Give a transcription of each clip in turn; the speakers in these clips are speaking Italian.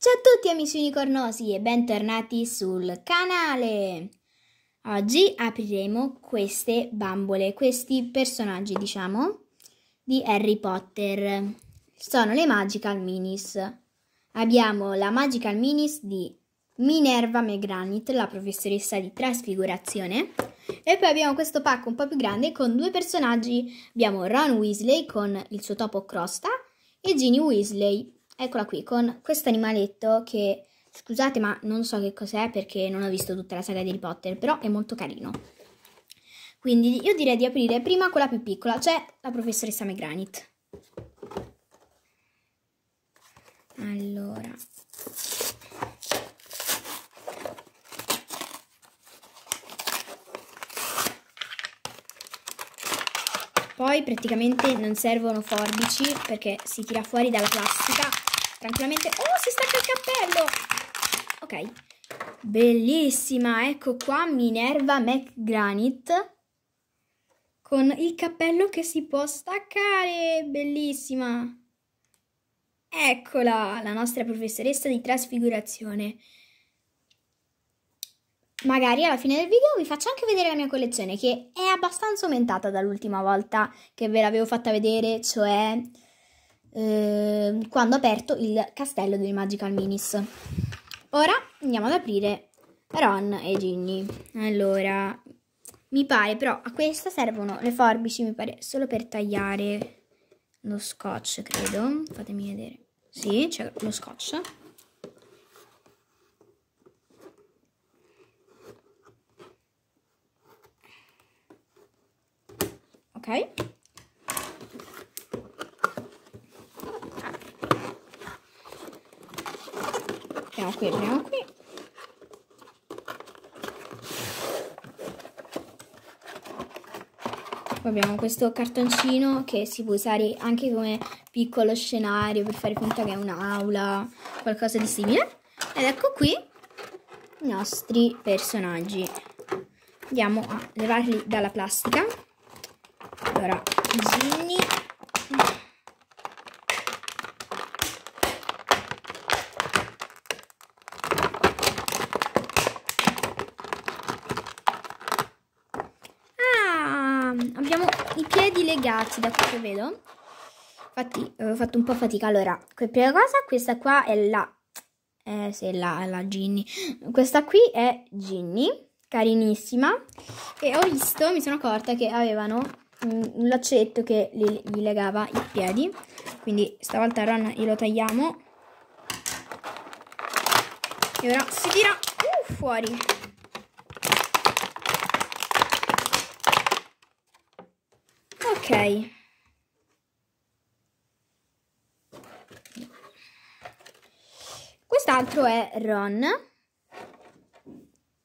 Ciao a tutti amici unicornosi e bentornati sul canale! Oggi apriremo queste bambole, questi personaggi diciamo, di Harry Potter. Sono le Magical Minis. Abbiamo la Magical Minis di Minerva McGranit, la professoressa di trasfigurazione. E poi abbiamo questo pacco un po' più grande con due personaggi. Abbiamo Ron Weasley con il suo topo crosta e Ginny Weasley Eccola qui con questo animaletto che scusate ma non so che cos'è perché non ho visto tutta la saga di Harry Potter, però è molto carino. Quindi io direi di aprire prima quella più piccola, cioè la professoressa McGranit. Allora. Poi praticamente non servono forbici perché si tira fuori dalla plastica tranquillamente. Oh, si stacca il cappello! Ok, bellissima, ecco qua Minerva McGranit con il cappello che si può staccare, bellissima! Eccola, la nostra professoressa di trasfigurazione. Magari alla fine del video vi faccio anche vedere la mia collezione che è abbastanza aumentata dall'ultima volta che ve l'avevo fatta vedere, cioè eh, quando ho aperto il castello dei Magical Minis. Ora andiamo ad aprire Ron e Ginny. Allora, mi pare però a questa servono le forbici, mi pare, solo per tagliare lo scotch, credo. Fatemi vedere. Sì, c'è lo scotch. Ok. apriamo qui, apriamo qui. Poi abbiamo questo cartoncino che si può usare anche come piccolo scenario per fare finta che è un'aula, qualcosa di simile. Ed ecco qui i nostri personaggi. Andiamo a levarli dalla plastica. Allora, Ginny di legati da quello che vedo. Infatti eh, ho fatto un po' fatica. Allora, prima cosa, questa qua è la... Eh, se la, la Ginny. Questa qui è Ginny, carinissima. E ho visto, mi sono accorta che avevano mm, un laccetto che li, gli legava i piedi. Quindi stavolta Ron glielo tagliamo. E ora si tira uh, fuori. quest'altro è Ron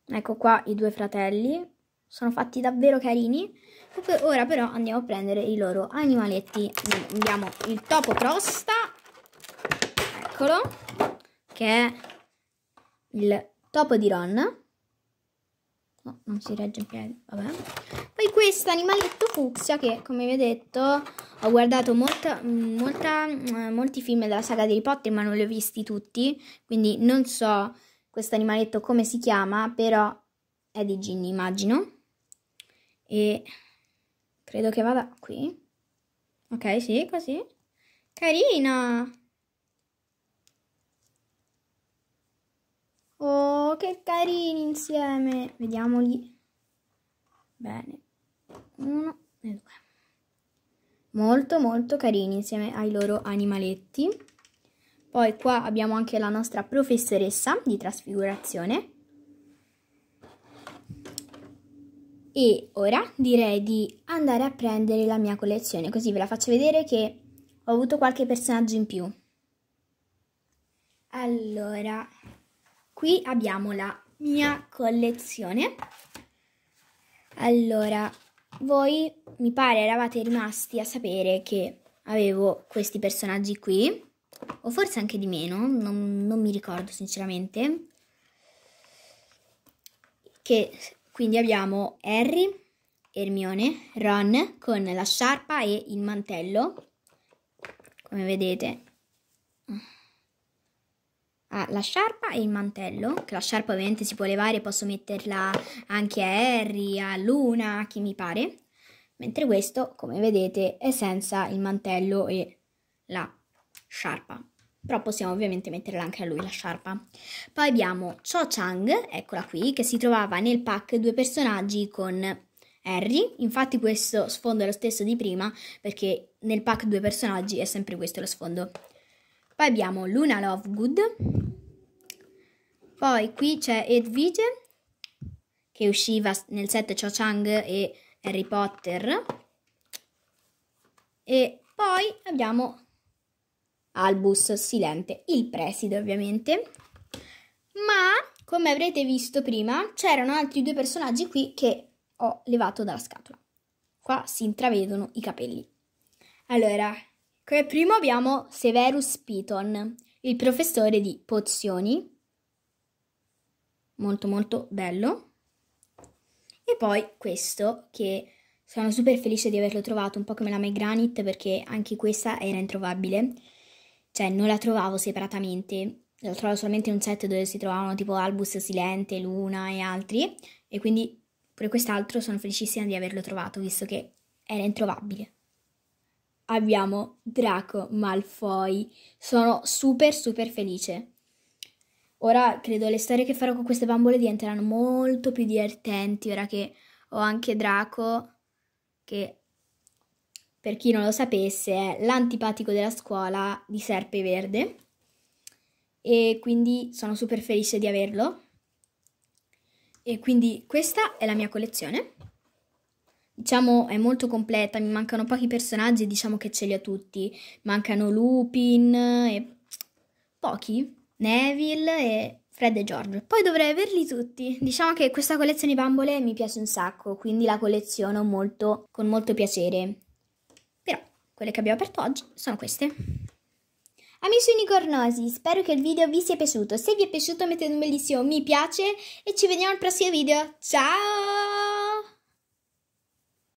ecco qua i due fratelli sono fatti davvero carini ora però andiamo a prendere i loro animaletti abbiamo il topo crosta eccolo che è il topo di Ron No, non si regge in piedi, vabbè. Poi questo animaletto fucsia che, come vi ho detto, ho guardato molta, molta, eh, molti film della saga di Harry Potter, ma non li ho visti tutti, quindi non so questo animaletto come si chiama, però è di Ginny, immagino. E credo che vada qui. Ok, sì, così. Carina! Oh, che carini insieme. Vediamoli. Bene. Uno e due. Molto, molto carini insieme ai loro animaletti. Poi qua abbiamo anche la nostra professoressa di trasfigurazione. E ora direi di andare a prendere la mia collezione, così ve la faccio vedere che ho avuto qualche personaggio in più. Allora, qui abbiamo la mia collezione. Allora, voi mi pare eravate rimasti a sapere che avevo questi personaggi qui, o forse anche di meno, non, non mi ricordo sinceramente. Che quindi abbiamo Harry, Ermione, Ron con la sciarpa e il mantello, come vedete ha la sciarpa e il mantello, che la sciarpa ovviamente si può levare, posso metterla anche a Harry, a Luna, a chi mi pare, mentre questo, come vedete, è senza il mantello e la sciarpa. Però possiamo ovviamente metterla anche a lui la sciarpa. Poi abbiamo Cho Chang, eccola qui, che si trovava nel pack due personaggi con Harry. Infatti questo sfondo è lo stesso di prima, perché nel pack due personaggi è sempre questo lo sfondo. Poi abbiamo Luna Lovegood. Poi qui c'è Edwige, che usciva nel set Cho Chang e Harry Potter. E poi abbiamo Albus Silente, il preside ovviamente. Ma, come avrete visto prima, c'erano altri due personaggi qui che ho levato dalla scatola. Qua si intravedono i capelli. Allora, come primo abbiamo Severus Piton, il professore di pozioni, molto molto bello. E poi questo che sono super felice di averlo trovato, un po' come la My Granite perché anche questa era introvabile, cioè non la trovavo separatamente, la trovavo solamente in un set dove si trovavano tipo Albus Silente, Luna e altri e quindi pure quest'altro sono felicissima di averlo trovato visto che era introvabile abbiamo Draco Malfoy. Sono super super felice. Ora credo le storie che farò con queste bambole diventeranno molto più divertenti, ora che ho anche Draco, che per chi non lo sapesse è l'antipatico della scuola di Serpe Verde. E quindi sono super felice di averlo. E quindi questa è la mia collezione diciamo è molto completa, mi mancano pochi personaggi e diciamo che ce li ho tutti. Mancano Lupin e pochi, Neville e Fred e George. Poi dovrei averli tutti. Diciamo che questa collezione di bambole mi piace un sacco, quindi la colleziono molto, con molto piacere. Però quelle che abbiamo aperto oggi sono queste. Amici unicornosi, spero che il video vi sia piaciuto. Se vi è piaciuto mettete un bellissimo mi piace e ci vediamo al prossimo video. Ciao!